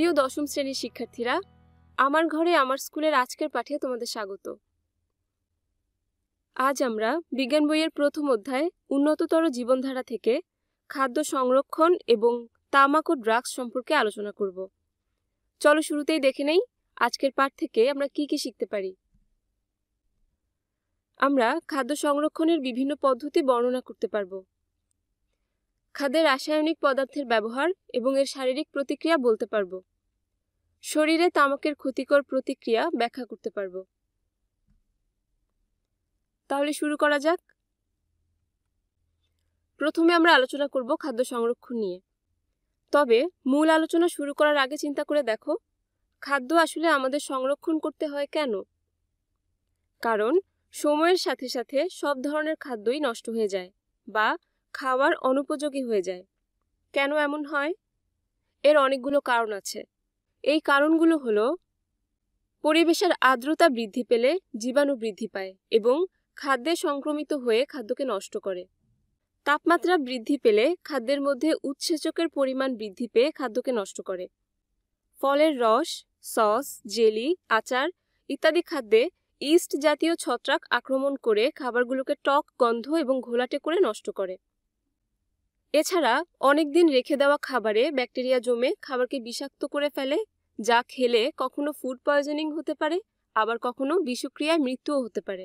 প্রিয় দশম শ্রেণীর শিক্ষার্থীরা আমার ঘরে আমার স্কুলের আজকের পাঠে তোমাদের স্বাগত আজ আমরা বিজ্ঞান বইয়ের প্রথম অধ্যায় উন্নততর জীবনধারা থেকে খাদ্য সংরক্ষণ এবং তামাক ও ড্রাগস সম্পর্কে আলোচনা করব চলো শুরুতেই দেখে নেই আজকের পাঠ থেকে আমরা কি কি শিখতে পারি আমরা খাদ্য সংরক্ষণের বিভিন্ন পদ্ধতি বর্ণনা করতে পারব খাদ্যের রাসায়নিক পদার্থের ব্যবহার এবং এর শারীরিক প্রতিক্রিয়া বলতে পারবো শরীরে তামাকের ক্ষতিকর প্রতিক্রিয়া ব্যাখ্যা করতে পারব তাহলে শুরু করা যাক প্রথমে আমরা আলোচনা করব খাদ্য সংরক্ষণ নিয়ে তবে মূল আলোচনা শুরু করার আগে চিন্তা করে দেখো খাদ্য আসলে আমাদের সংরক্ষণ করতে হয় কেন কারণ সময়ের সাথে সাথে সব ধরনের খাদ্যই নষ্ট হয়ে যায় বা খাওয়ার অনুপযোগী হয়ে যায় কেন এমন হয় এর অনেকগুলো কারণ আছে এই কারণগুলো হলো পরিবেশের আর্দ্রতা বৃদ্ধি পেলে জীবাণু বৃদ্ধি পায় এবং খাদ্যে সংক্রমিত হয়ে খাদ্যকে নষ্ট করে তাপমাত্রা বৃদ্ধি পেলে খাদ্যের মধ্যে উৎসেচকের পরিমাণ বৃদ্ধি পেয়ে খাদ্যকে নষ্ট করে ফলের রস সস জেলি আচার ইত্যাদি খাদ্যে ইস্ট জাতীয় ছত্রাক আক্রমণ করে খাবারগুলোকে টক গন্ধ এবং ঘোলাটে করে নষ্ট করে এছাড়া অনেক দিন রেখে দেওয়া খাবারে ব্যাকটেরিয়া জমে খাবারকে বিষাক্ত করে ফেলে যা খেলে কখনো ফুড পয়জনিং হতে পারে আবার কখনো বিষক্রিয়ায় মৃত্যুও হতে পারে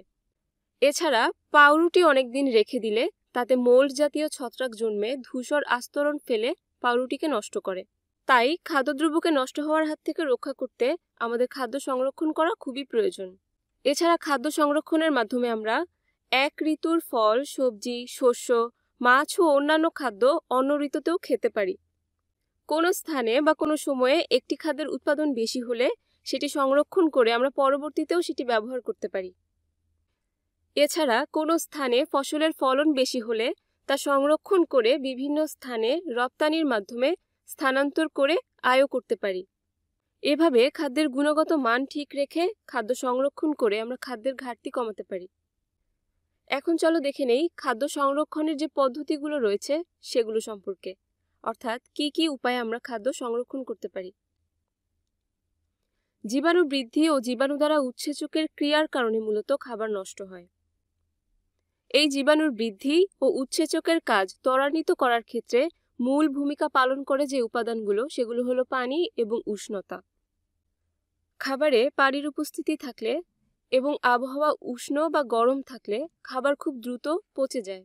এছাড়া পাউরুটি অনেক দিন রেখে দিলে তাতে মোল্ড জাতীয় ছত্রাক জন্মে ধূসর আস্তরণ ফেলে পাউরুটিকে নষ্ট করে তাই খাদ্যদ্রব্যকে নষ্ট হওয়ার হাত থেকে রক্ষা করতে আমাদের খাদ্য সংরক্ষণ করা খুবই প্রয়োজন এছাড়া খাদ্য সংরক্ষণের মাধ্যমে আমরা এক ঋতুর ফল সবজি শস্য মাছ ও অন্যান্য খাদ্য অন্য ঋতুতেও খেতে পারি কোনো স্থানে বা কোনো সময়ে একটি খাদ্যের উৎপাদন বেশি হলে সেটি সংরক্ষণ করে আমরা পরবর্তীতেও সেটি ব্যবহার করতে পারি এছাড়া কোনো স্থানে ফসলের ফলন বেশি হলে তা সংরক্ষণ করে বিভিন্ন স্থানে রপ্তানির মাধ্যমে স্থানান্তর করে আয়ও করতে পারি এভাবে খাদ্যের গুণগত মান ঠিক রেখে খাদ্য সংরক্ষণ করে আমরা খাদ্যের ঘাটতি কমাতে পারি এখন চলো দেখে নেই খাদ্য সংরক্ষণের যে পদ্ধতিগুলো রয়েছে সেগুলো সম্পর্কে অর্থাৎ কি কি উপায়ে আমরা খাদ্য সংরক্ষণ করতে পারি জীবাণু বৃদ্ধি ও জীবাণু দ্বারা উৎসেচকের ক্রিয়ার কারণে মূলত খাবার নষ্ট হয় এই জীবাণুর বৃদ্ধি ও উচ্ছেচকের কাজ ত্বরান্বিত করার ক্ষেত্রে মূল ভূমিকা পালন করে যে উপাদানগুলো সেগুলো হলো পানি এবং উষ্ণতা খাবারে পানির উপস্থিতি থাকলে এবং আবহাওয়া উষ্ণ বা গরম থাকলে খাবার খুব দ্রুত পচে যায়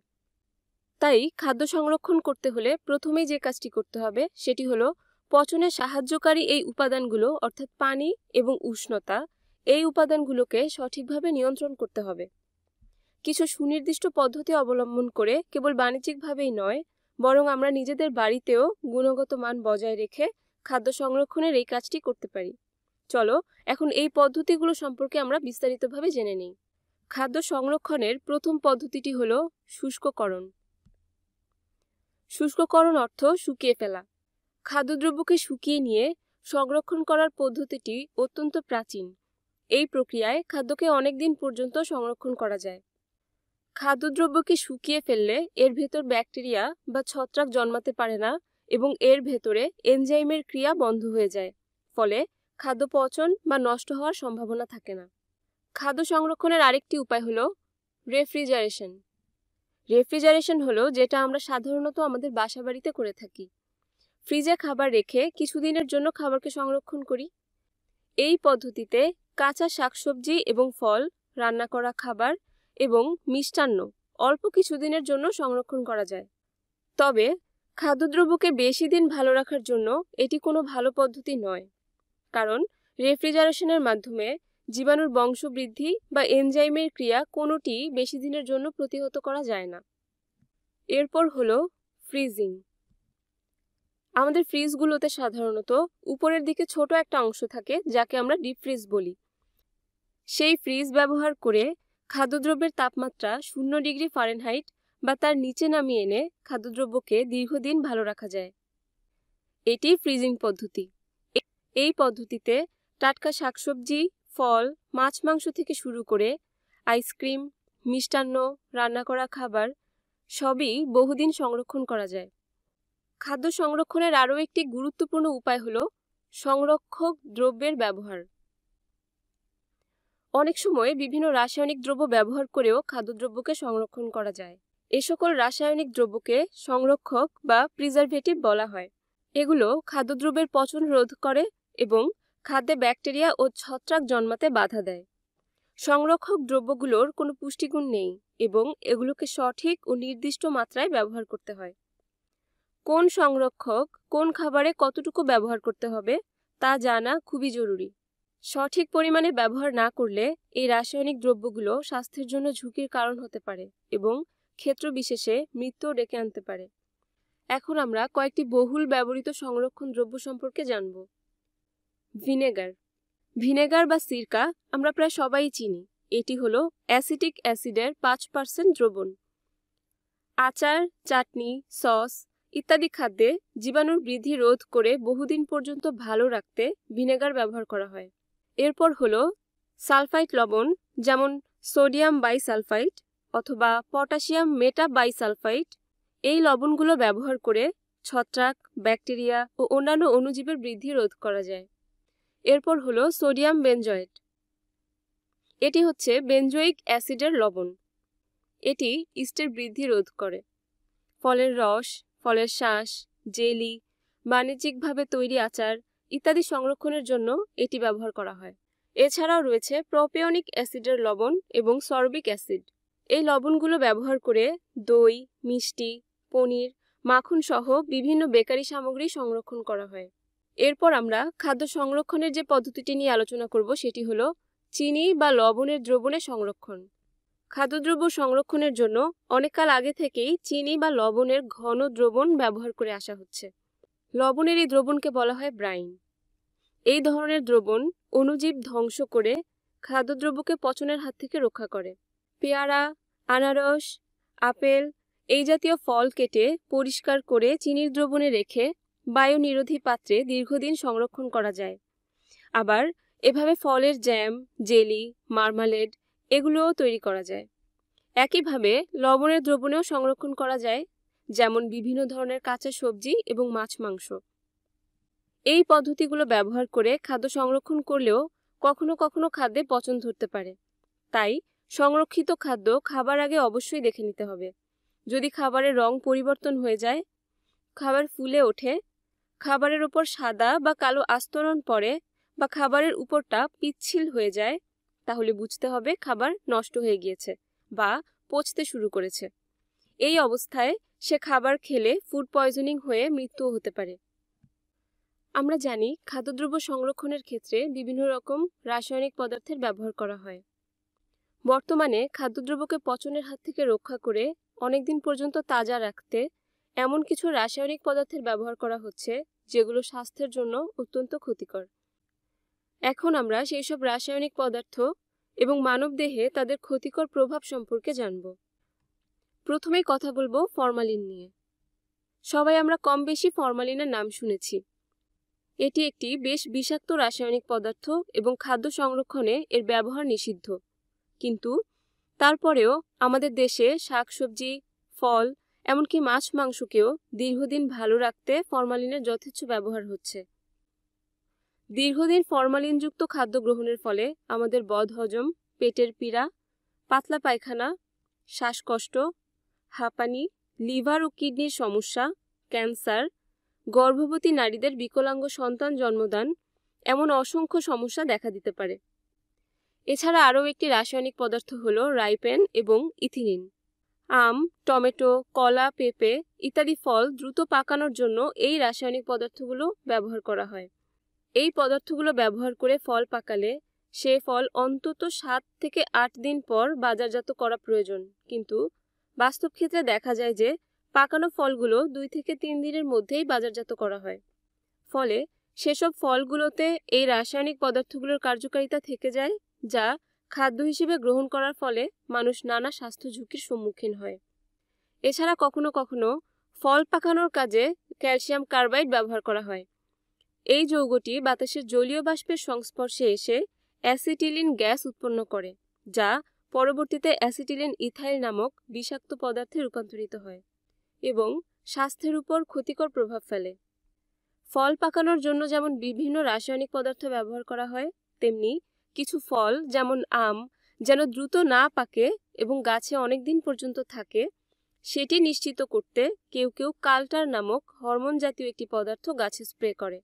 তাই খাদ্য সংরক্ষণ করতে হলে প্রথমেই যে কাজটি করতে হবে সেটি হলো পচনে সাহায্যকারী এই উপাদানগুলো অর্থাৎ পানি এবং উষ্ণতা এই উপাদানগুলোকে সঠিকভাবে নিয়ন্ত্রণ করতে হবে কিছু সুনির্দিষ্ট পদ্ধতি অবলম্বন করে কেবল বাণিজ্যিকভাবেই নয় বরং আমরা নিজেদের বাড়িতেও গুণগত মান বজায় রেখে খাদ্য সংরক্ষণের এই কাজটি করতে পারি চলো এখন এই পদ্ধতিগুলো সম্পর্কে আমরা বিস্তারিতভাবে জেনে নিই খাদ্য সংরক্ষণের প্রথম পদ্ধতিটি হল শুষ্ককরণ শুষ্ককরণ অর্থ শুকিয়ে ফেলা খাদ্যদ্রব্যকে শুকিয়ে নিয়ে সংরক্ষণ করার পদ্ধতিটি অত্যন্ত প্রাচীন এই প্রক্রিয়ায় খাদ্যকে অনেক দিন পর্যন্ত সংরক্ষণ করা যায় খাদ্যদ্রব্যকে শুকিয়ে ফেললে এর ভেতর ব্যাকটেরিয়া বা ছত্রাক জন্মাতে পারে না এবং এর ভেতরে এনজাইমের ক্রিয়া বন্ধ হয়ে যায় ফলে খাদ্য পচন বা নষ্ট হওয়ার সম্ভাবনা থাকে না খাদ্য সংরক্ষণের আরেকটি উপায় হলো রেফ্রিজারেশন রেফ্রিজারেশন হলো যেটা আমরা সাধারণত আমাদের বাসা বাড়িতে করে থাকি ফ্রিজে খাবার রেখে কিছুদিনের জন্য খাবারকে সংরক্ষণ করি এই পদ্ধতিতে কাঁচা শাকসবজি এবং ফল রান্না করা খাবার এবং মিষ্টান্ন অল্প কিছুদিনের জন্য সংরক্ষণ করা যায় তবে খাদ্যদ্রব্যকে বেশি দিন ভালো রাখার জন্য এটি কোনো ভালো পদ্ধতি নয় কারণ রেফ্রিজারেশনের মাধ্যমে জীবাণুর বংশবৃদ্ধি বা এনজাইমের ক্রিয়া কোনোটি বেশি দিনের জন্য প্রতিহত করা যায় না এরপর হলো ফ্রিজিং আমাদের ফ্রিজগুলোতে সাধারণত উপরের দিকে ছোট একটা অংশ থাকে যাকে আমরা ডিপ ফ্রিজ বলি সেই ফ্রিজ ব্যবহার করে খাদ্যদ্রব্যের তাপমাত্রা শূন্য ডিগ্রি ফারেনহাইট বা তার নিচে নামিয়ে এনে খাদ্যদ্রব্যকে দীর্ঘদিন ভালো রাখা যায় এটি ফ্রিজিং পদ্ধতি এই পদ্ধতিতে টাটকা শাকসবজি ফল মাছ মাংস থেকে শুরু করে আইসক্রিম মিষ্টান্ন রান্না করা খাবার সবই বহুদিন সংরক্ষণ করা যায় খাদ্য সংরক্ষণের আরও একটি গুরুত্বপূর্ণ উপায় হল সংরক্ষক দ্রব্যের ব্যবহার অনেক সময় বিভিন্ন রাসায়নিক দ্রব্য ব্যবহার করেও খাদ্যদ্রব্যকে সংরক্ষণ করা যায় এ সকল রাসায়নিক দ্রব্যকে সংরক্ষক বা প্রিজারভেটিভ বলা হয় এগুলো খাদ্যদ্রব্যের পচন রোধ করে এবং খাদ্যে ব্যাকটেরিয়া ও ছত্রাক জন্মাতে বাধা দেয় সংরক্ষক দ্রব্যগুলোর কোনো পুষ্টিগুণ নেই এবং এগুলোকে সঠিক ও নির্দিষ্ট মাত্রায় ব্যবহার করতে হয় কোন সংরক্ষক কোন খাবারে কতটুকু ব্যবহার করতে হবে তা জানা খুবই জরুরি সঠিক পরিমাণে ব্যবহার না করলে এই রাসায়নিক দ্রব্যগুলো স্বাস্থ্যের জন্য ঝুঁকির কারণ হতে পারে এবং ক্ষেত্র বিশেষে মৃত্যু ডেকে আনতে পারে এখন আমরা কয়েকটি বহুল ব্যবহৃত সংরক্ষণ দ্রব্য সম্পর্কে জানব ভিনেগার ভিনেগার বা সিরকা আমরা প্রায় সবাই চিনি এটি হলো অ্যাসিটিক অ্যাসিডের পাঁচ পার্সেন্ট দ্রবণ আচার চাটনি সস ইত্যাদি খাদ্যে জীবাণুর বৃদ্ধি রোধ করে বহুদিন পর্যন্ত ভালো রাখতে ভিনেগার ব্যবহার করা হয় এরপর হল সালফাইট লবণ যেমন সোডিয়াম বাইসালফাইট অথবা পটাশিয়াম মেটা বাইসালফাইট এই লবণগুলো ব্যবহার করে ছত্রাক ব্যাকটেরিয়া ও অন্যান্য অণুজীবের বৃদ্ধি রোধ করা যায় এরপর হলো সোডিয়াম বেঞ্জয়েট এটি হচ্ছে বেঞ্জোয়িক অ্যাসিডের লবণ এটি ইস্টের বৃদ্ধি রোধ করে ফলের রস ফলের শাঁস জেলি বাণিজ্যিকভাবে তৈরি আচার ইত্যাদি সংরক্ষণের জন্য এটি ব্যবহার করা হয় এছাড়াও রয়েছে প্রোপিওনিক অ্যাসিডের লবণ এবং সর্বিক অ্যাসিড এই লবণগুলো ব্যবহার করে দই মিষ্টি পনির মাখন সহ বিভিন্ন বেকারি সামগ্রী সংরক্ষণ করা হয় এরপর আমরা খাদ্য সংরক্ষণের যে পদ্ধতিটি নিয়ে আলোচনা করব সেটি হলো চিনি বা লবণের দ্রবণে সংরক্ষণ খাদ্যদ্রব্য সংরক্ষণের জন্য অনেক কাল আগে থেকেই চিনি বা লবণের ঘন দ্রবণ ব্যবহার করে আসা হচ্ছে লবণের এই দ্রবণকে বলা হয় ব্রাইন এই ধরনের দ্রবণ অণুজীব ধ্বংস করে খাদ্যদ্রব্যকে পচনের হাত থেকে রক্ষা করে পেয়ারা আনারস আপেল এই জাতীয় ফল কেটে পরিষ্কার করে চিনির দ্রবণে রেখে বায়ু নিরোধী পাত্রে দীর্ঘদিন সংরক্ষণ করা যায় আবার এভাবে ফলের জ্যাম জেলি মার্মালেড এগুলোও তৈরি করা যায় একইভাবে লবণের দ্রবণেও সংরক্ষণ করা যায় যেমন বিভিন্ন ধরনের কাঁচা সবজি এবং মাছ মাংস এই পদ্ধতিগুলো ব্যবহার করে খাদ্য সংরক্ষণ করলেও কখনো কখনো খাদ্যে পচন ধরতে পারে তাই সংরক্ষিত খাদ্য খাবার আগে অবশ্যই দেখে নিতে হবে যদি খাবারের রং পরিবর্তন হয়ে যায় খাবার ফুলে ওঠে খাবারের উপর সাদা বা কালো আস্তরণ পড়ে বা খাবারের উপরটা পিচ্ছিল হয়ে যায় তাহলে বুঝতে হবে খাবার নষ্ট হয়ে গিয়েছে বা পচতে শুরু করেছে এই অবস্থায় সে খাবার খেলে ফুড পয়জনিং হয়ে মৃত্যুও হতে পারে আমরা জানি খাদ্যদ্রব্য সংরক্ষণের ক্ষেত্রে বিভিন্ন রকম রাসায়নিক পদার্থের ব্যবহার করা হয় বর্তমানে খাদ্যদ্রব্যকে পচনের হাত থেকে রক্ষা করে অনেকদিন পর্যন্ত তাজা রাখতে এমন কিছু রাসায়নিক পদার্থের ব্যবহার করা হচ্ছে যেগুলো স্বাস্থ্যের জন্য অত্যন্ত ক্ষতিকর এখন আমরা সেই সব রাসায়নিক পদার্থ এবং মানবদেহে তাদের ক্ষতিকর প্রভাব সম্পর্কে জানব প্রথমে কথা বলবো ফরমালিন নিয়ে সবাই আমরা কম বেশি ফরমালিনের নাম শুনেছি এটি একটি বেশ বিষাক্ত রাসায়নিক পদার্থ এবং খাদ্য সংরক্ষণে এর ব্যবহার নিষিদ্ধ কিন্তু তারপরেও আমাদের দেশে শাকসবজি ফল এমনকি মাছ মাংসকেও দীর্ঘদিন ভালো রাখতে ফরমালিনের যথেচ্ছ ব্যবহার হচ্ছে দীর্ঘদিন ফরমালিনযুক্ত খাদ্য গ্রহণের ফলে আমাদের বধ হজম পেটের পীড়া পাতলা পায়খানা শ্বাসকষ্ট হাঁপানি লিভার ও কিডনির সমস্যা ক্যান্সার গর্ভবতী নারীদের বিকলাঙ্গ সন্তান জন্মদান এমন অসংখ্য সমস্যা দেখা দিতে পারে এছাড়া আরও একটি রাসায়নিক পদার্থ হল রাইপেন এবং ইথিলিন আম টমেটো কলা পেঁপে ইত্যাদি ফল দ্রুত পাকানোর জন্য এই রাসায়নিক পদার্থগুলো ব্যবহার করা হয় এই পদার্থগুলো ব্যবহার করে ফল পাকালে সে ফল অন্তত সাত থেকে আট দিন পর বাজারজাত করা প্রয়োজন কিন্তু বাস্তব ক্ষেত্রে দেখা যায় যে পাকানো ফলগুলো দুই থেকে তিন দিনের মধ্যেই বাজারজাত করা হয় ফলে সেসব ফলগুলোতে এই রাসায়নিক পদার্থগুলোর কার্যকারিতা থেকে যায় যা খাদ্য হিসেবে গ্রহণ করার ফলে মানুষ নানা স্বাস্থ্য ঝুঁকির সম্মুখীন হয় এছাড়া কখনো কখনো ফল পাকানোর কাজে ক্যালসিয়াম কার্বাইড ব্যবহার করা হয় এই যৌগটি বাতাসের জলীয় বাষ্পের সংস্পর্শে এসে অ্যাসিটিলিন গ্যাস উৎপন্ন করে যা পরবর্তীতে অ্যাসিটিলিন ইথাইল নামক বিষাক্ত পদার্থে রূপান্তরিত হয় এবং স্বাস্থ্যের উপর ক্ষতিকর প্রভাব ফেলে ফল পাকানোর জন্য যেমন বিভিন্ন রাসায়নিক পদার্থ ব্যবহার করা হয় তেমনি কিছু ফল যেমন আম যেন দ্রুত না পাকে এবং গাছে অনেক দিন পর্যন্ত থাকে সেটি নিশ্চিত করতে কেউ কেউ কালটার নামক হরমোন জাতীয় একটি পদার্থ গাছে স্প্রে করে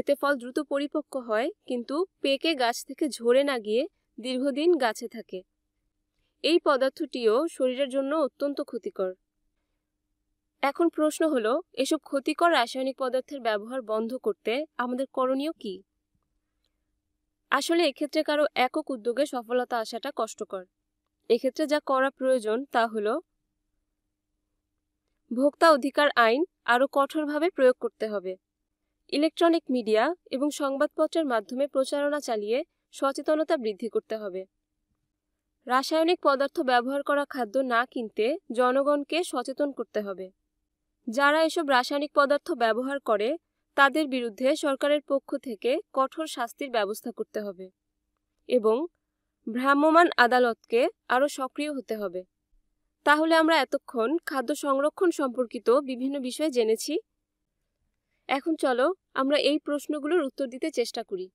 এতে ফল দ্রুত পরিপক্ক হয় কিন্তু পেকে গাছ থেকে ঝরে না গিয়ে দীর্ঘদিন গাছে থাকে এই পদার্থটিও শরীরের জন্য অত্যন্ত ক্ষতিকর এখন প্রশ্ন হলো এসব ক্ষতিকর রাসায়নিক পদার্থের ব্যবহার বন্ধ করতে আমাদের করণীয় কী আসলে এক্ষেত্রে কারো একক উদ্যোগে সফলতা আসাটা কষ্টকর এক্ষেত্রে যা করা প্রয়োজন তা হল ভোক্তা অধিকার আইন আরও কঠোরভাবে প্রয়োগ করতে হবে ইলেকট্রনিক মিডিয়া এবং সংবাদপত্রের মাধ্যমে প্রচারণা চালিয়ে সচেতনতা বৃদ্ধি করতে হবে রাসায়নিক পদার্থ ব্যবহার করা খাদ্য না কিনতে জনগণকে সচেতন করতে হবে যারা এসব রাসায়নিক পদার্থ ব্যবহার করে তাদের বিরুদ্ধে সরকারের পক্ষ থেকে কঠোর শাস্তির ব্যবস্থা করতে হবে এবং ভ্রাম্যমাণ আদালতকে আরও সক্রিয় হতে হবে তাহলে আমরা এতক্ষণ খাদ্য সংরক্ষণ সম্পর্কিত বিভিন্ন বিষয়ে জেনেছি এখন চলো আমরা এই প্রশ্নগুলোর উত্তর দিতে চেষ্টা করি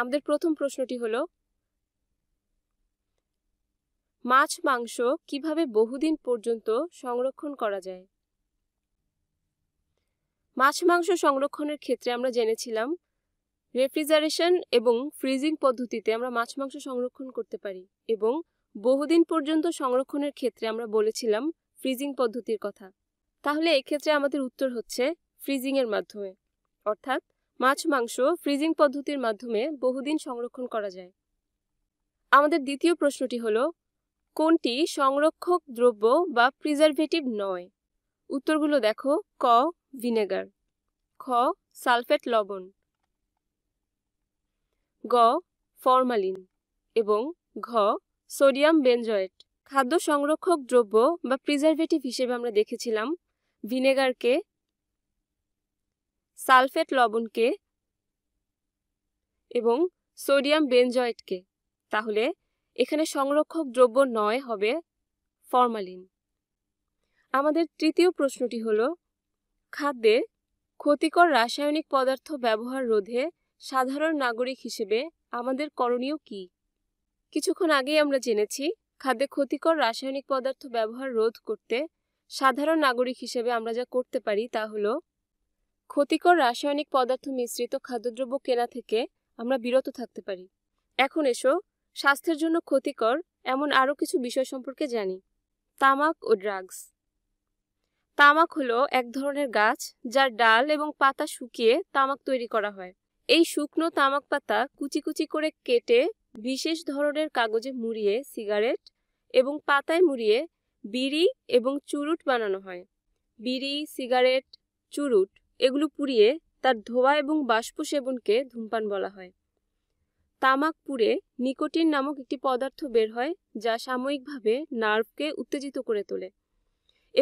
আমাদের প্রথম প্রশ্নটি হল মাছ মাংস কিভাবে বহুদিন পর্যন্ত সংরক্ষণ করা যায় মাছ মাংস সংরক্ষণের ক্ষেত্রে আমরা জেনেছিলাম রেফ্রিজারেশন এবং ফ্রিজিং পদ্ধতিতে আমরা মাছ মাংস সংরক্ষণ করতে পারি এবং বহুদিন পর্যন্ত সংরক্ষণের ক্ষেত্রে আমরা বলেছিলাম ফ্রিজিং পদ্ধতির কথা তাহলে এক্ষেত্রে আমাদের উত্তর হচ্ছে ফ্রিজিংয়ের মাধ্যমে অর্থাৎ মাছ মাংস ফ্রিজিং পদ্ধতির মাধ্যমে বহুদিন সংরক্ষণ করা যায় আমাদের দ্বিতীয় প্রশ্নটি হল কোনটি সংরক্ষক দ্রব্য বা প্রিজারভেটিভ নয় উত্তরগুলো দেখো ক ভিনেগার খ সালফেট লবণ গ ফরমালিন এবং ঘ সোডিয়াম বেঞ্জয়েট খাদ্য সংরক্ষক দ্রব্য বা প্রিজারভেটিভ হিসেবে আমরা দেখেছিলাম ভিনেগারকে সালফেট লবণকে এবং সোডিয়াম বেঞ্জয়েটকে তাহলে এখানে সংরক্ষক দ্রব্য নয় হবে ফরমালিন আমাদের তৃতীয় প্রশ্নটি হল খাদ্যে ক্ষতিকর রাসায়নিক পদার্থ ব্যবহার রোধে সাধারণ নাগরিক হিসেবে আমাদের করণীয় কি কিছুক্ষণ আগেই আমরা জেনেছি খাদ্যে ক্ষতিকর রাসায়নিক পদার্থ ব্যবহার রোধ করতে সাধারণ নাগরিক হিসেবে আমরা যা করতে পারি তা হল ক্ষতিকর রাসায়নিক পদার্থ মিশ্রিত খাদ্যদ্রব্য কেনা থেকে আমরা বিরত থাকতে পারি এখন এসো স্বাস্থ্যের জন্য ক্ষতিকর এমন আরও কিছু বিষয় সম্পর্কে জানি তামাক ও ড্রাগস তামাক হলো এক ধরনের গাছ যার ডাল এবং পাতা শুকিয়ে তামাক তৈরি করা হয় এই শুকনো তামাক পাতা কুচি কুচি করে কেটে বিশেষ ধরনের কাগজে মুড়িয়ে সিগারেট এবং পাতায় মুড়িয়ে বিড়ি এবং চুরুট বানানো হয় বিড়ি সিগারেট চুরুট এগুলো পুড়িয়ে তার ধোয়া এবং বাষ্প সেবনকে ধূমপান বলা হয় তামাক পুড়ে নিকোটিন নামক একটি পদার্থ বের হয় যা সাময়িকভাবে নার্ভকে উত্তেজিত করে তোলে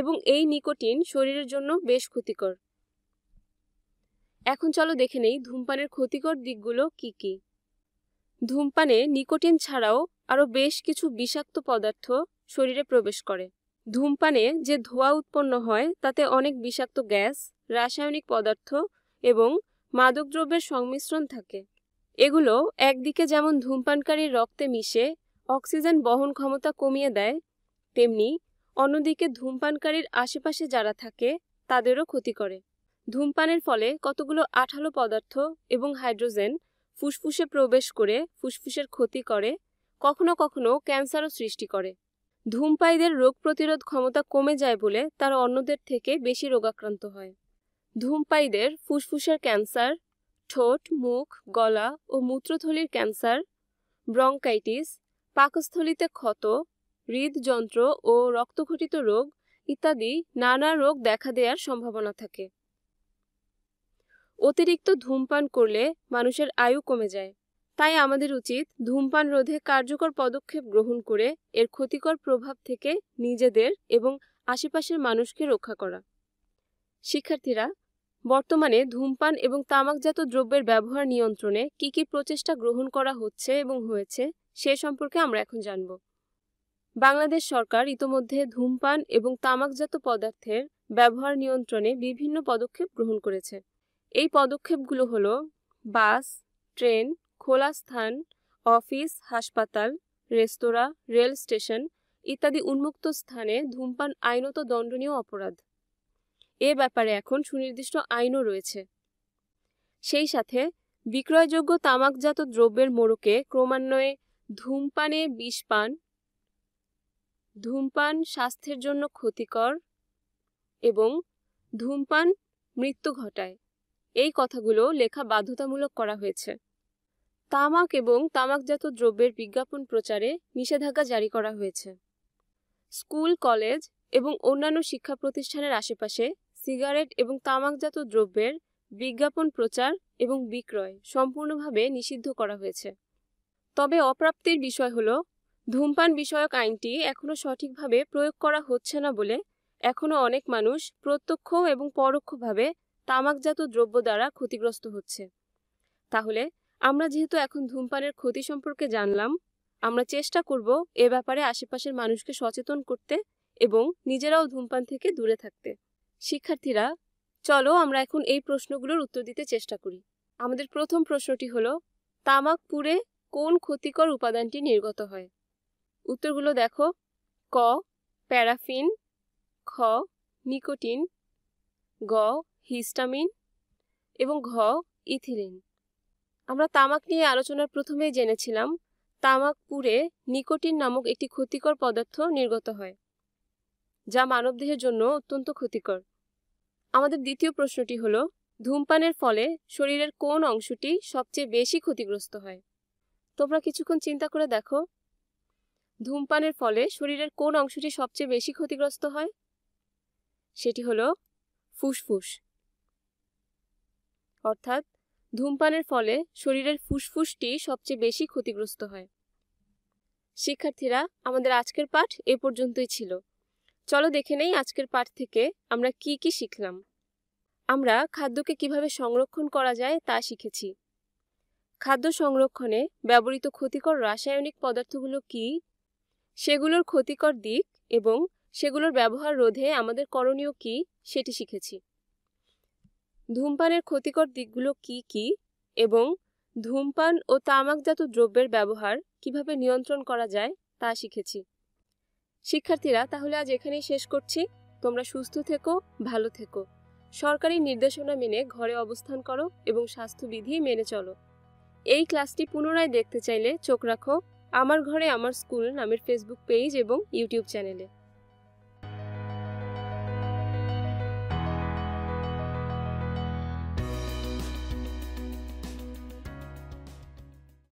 এবং এই নিকোটিন শরীরের জন্য বেশ ক্ষতিকর এখন চলো দেখে নেই ধূমপানের ক্ষতিকর দিকগুলো কি কি ধূমপানে নিকোটিন ছাড়াও আরও বেশ কিছু বিষাক্ত পদার্থ শরীরে প্রবেশ করে ধূমপানে যে ধোঁয়া উৎপন্ন হয় তাতে অনেক বিষাক্ত গ্যাস রাসায়নিক পদার্থ এবং মাদকদ্রব্যের সংমিশ্রণ থাকে এগুলো একদিকে যেমন ধূমপানকারীর রক্তে মিশে অক্সিজেন বহন ক্ষমতা কমিয়ে দেয় তেমনি অন্যদিকে ধূমপানকারীর আশেপাশে যারা থাকে তাদেরও ক্ষতি করে ধূমপানের ফলে কতগুলো আঠালো পদার্থ এবং হাইড্রোজেন ফুসফুসে প্রবেশ করে ফুসফুসের ক্ষতি করে কখনো কখনো ক্যান্সারও সৃষ্টি করে ধূমপায়ীদের রোগ প্রতিরোধ ক্ষমতা কমে যায় বলে তারা অন্যদের থেকে বেশি রোগাক্রান্ত হয় ধূমপায়ীদের ফুসফুসের ক্যান্সার ঠোঁট মুখ গলা ও মূত্রথলির ক্যান্সার ব্রঙ্কাইটিস পাকস্থলিতে ক্ষত হৃদযন্ত্র ও রক্তঘটিত রোগ ইত্যাদি নানা রোগ দেখা দেওয়ার সম্ভাবনা থাকে অতিরিক্ত ধূমপান করলে মানুষের আয়ু কমে যায় তাই আমাদের উচিত ধূমপান রোধে কার্যকর পদক্ষেপ গ্রহণ করে এর ক্ষতিকর প্রভাব থেকে নিজেদের এবং আশেপাশের মানুষকে রক্ষা করা শিক্ষার্থীরা বর্তমানে ধূমপান এবং তামাকজাত দ্রব্যের ব্যবহার নিয়ন্ত্রণে কি কি প্রচেষ্টা গ্রহণ করা হচ্ছে এবং হয়েছে সে সম্পর্কে আমরা এখন জানব বাংলাদেশ সরকার ইতোমধ্যে ধূমপান এবং তামাকজাত পদার্থের ব্যবহার নিয়ন্ত্রণে বিভিন্ন পদক্ষেপ গ্রহণ করেছে এই পদক্ষেপগুলো হল বাস ট্রেন খোলা স্থান অফিস হাসপাতাল রেস্তোরাঁ রেল স্টেশন ইত্যাদি উন্মুক্ত স্থানে ধূমপান আইনত দণ্ডনীয় অপরাধ এ ব্যাপারে এখন সুনির্দিষ্ট আইনও রয়েছে সেই সাথে বিক্রয়যোগ্য তামাকজাত দ্রব্যের মোড়কে ক্রমান্বয়ে ধূমপানে বিষপান ধূমপান স্বাস্থ্যের জন্য ক্ষতিকর এবং ধূমপান মৃত্যু ঘটায় এই কথাগুলো লেখা বাধ্যতামূলক করা হয়েছে তামাক এবং তামাকজাত দ্রব্যের বিজ্ঞাপন প্রচারে নিষেধাজ্ঞা জারি করা হয়েছে স্কুল কলেজ এবং অন্যান্য শিক্ষা প্রতিষ্ঠানের আশেপাশে সিগারেট এবং তামাকজাত দ্রব্যের বিজ্ঞাপন প্রচার এবং বিক্রয় সম্পূর্ণভাবে নিষিদ্ধ করা হয়েছে তবে অপ্রাপ্তির বিষয় হলো ধূমপান বিষয়ক আইনটি এখনও সঠিকভাবে প্রয়োগ করা হচ্ছে না বলে এখনও অনেক মানুষ প্রত্যক্ষ এবং পরোক্ষভাবে তামাকজাত দ্রব্য দ্বারা ক্ষতিগ্রস্ত হচ্ছে তাহলে আমরা যেহেতু এখন ধূমপানের ক্ষতি সম্পর্কে জানলাম আমরা চেষ্টা করব এ ব্যাপারে আশেপাশের মানুষকে সচেতন করতে এবং নিজেরাও ধূমপান থেকে দূরে থাকতে শিক্ষার্থীরা চলো আমরা এখন এই প্রশ্নগুলোর উত্তর দিতে চেষ্টা করি আমাদের প্রথম প্রশ্নটি হলো তামাক পুড়ে কোন ক্ষতিকর উপাদানটি নির্গত হয় উত্তরগুলো দেখো ক প্যারাফিন খ নিকোটিন গ হিস্টামিন এবং ঘ ইথিলিন আমরা তামাক নিয়ে আলোচনার প্রথমেই জেনেছিলাম তামাক পুড়ে নিকোটিন নামক একটি ক্ষতিকর পদার্থ নির্গত হয় যা মানবদেহের জন্য অত্যন্ত ক্ষতিকর আমাদের দ্বিতীয় প্রশ্নটি হল ধূমপানের ফলে শরীরের কোন অংশটি সবচেয়ে বেশি ক্ষতিগ্রস্ত হয় তোমরা কিছুক্ষণ চিন্তা করে দেখো ধূমপানের ফলে শরীরের কোন অংশটি সবচেয়ে বেশি ক্ষতিগ্রস্ত হয় সেটি হলো ফুসফুস অর্থাৎ ধূমপানের ফলে শরীরের ফুসফুসটি সবচেয়ে বেশি ক্ষতিগ্রস্ত হয় শিক্ষার্থীরা আমাদের আজকের পাঠ এ পর্যন্তই ছিল চলো দেখে নেই আজকের পাঠ থেকে আমরা কি কি শিখলাম আমরা খাদ্যকে কিভাবে সংরক্ষণ করা যায় তা শিখেছি খাদ্য সংরক্ষণে ব্যবহৃত ক্ষতিকর রাসায়নিক পদার্থগুলো কি সেগুলোর ক্ষতিকর দিক এবং সেগুলোর ব্যবহার রোধে আমাদের করণীয় কি সেটি শিখেছি ধূমপানের ক্ষতিকর দিকগুলো কি কি এবং ধূমপান ও তামাকজাত দ্রব্যের ব্যবহার কিভাবে নিয়ন্ত্রণ করা যায় তা শিখেছি শিক্ষার্থীরা তাহলে আজ এখানেই শেষ করছি তোমরা সুস্থ থেকো ভালো থেকো সরকারি নির্দেশনা মেনে ঘরে অবস্থান করো এবং স্বাস্থ্যবিধি মেনে চলো এই ক্লাসটি পুনরায় দেখতে চাইলে চোখ রাখো আমার ঘরে আমার স্কুল নামের ফেসবুক পেজ এবং ইউটিউব চ্যানেলে